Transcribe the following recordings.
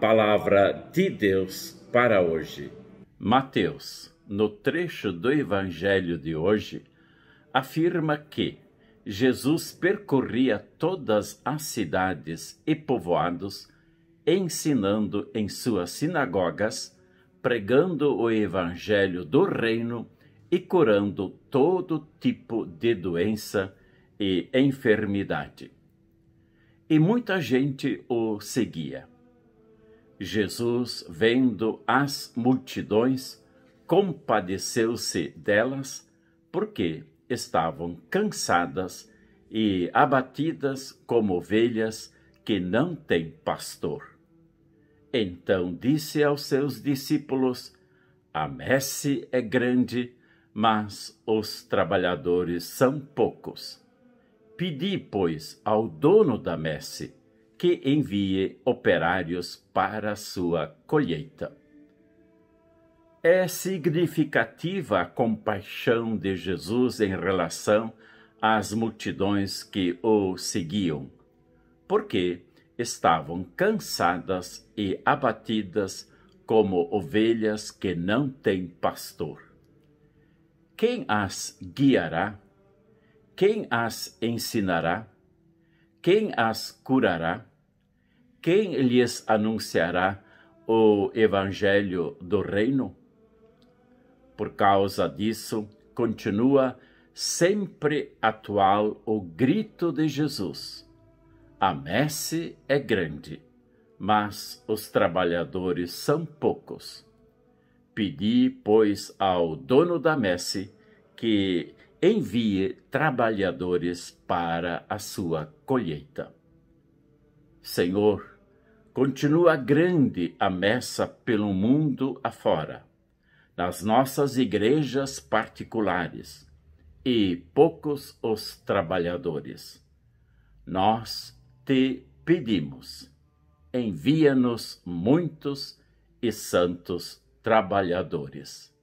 palavra de Deus para hoje. Mateus, no trecho do Evangelho de hoje, afirma que Jesus percorria todas as cidades e povoados, ensinando em suas sinagogas, pregando o Evangelho do Reino e curando todo tipo de doença e enfermidade. E muita gente o seguia. Jesus, vendo as multidões, compadeceu-se delas, porque estavam cansadas e abatidas como ovelhas que não têm pastor. Então disse aos seus discípulos: A messe é grande, mas os trabalhadores são poucos. Pedi, pois, ao dono da messe que envie operários para sua colheita. É significativa a compaixão de Jesus em relação às multidões que o seguiam, porque estavam cansadas e abatidas como ovelhas que não têm pastor. Quem as guiará? Quem as ensinará? Quem as curará? Quem lhes anunciará o evangelho do reino? Por causa disso, continua sempre atual o grito de Jesus: A messe é grande, mas os trabalhadores são poucos. Pedi, pois, ao dono da messe que envie trabalhadores para a sua colheita. Senhor, continua grande a messa pelo mundo afora, nas nossas igrejas particulares, e poucos os trabalhadores. Nós te pedimos, envia-nos muitos e santos trabalhadores.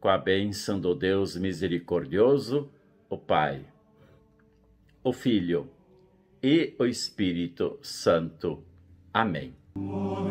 Com a bênção do Deus misericordioso, o Pai, o Filho, e o Espírito Santo. Amém.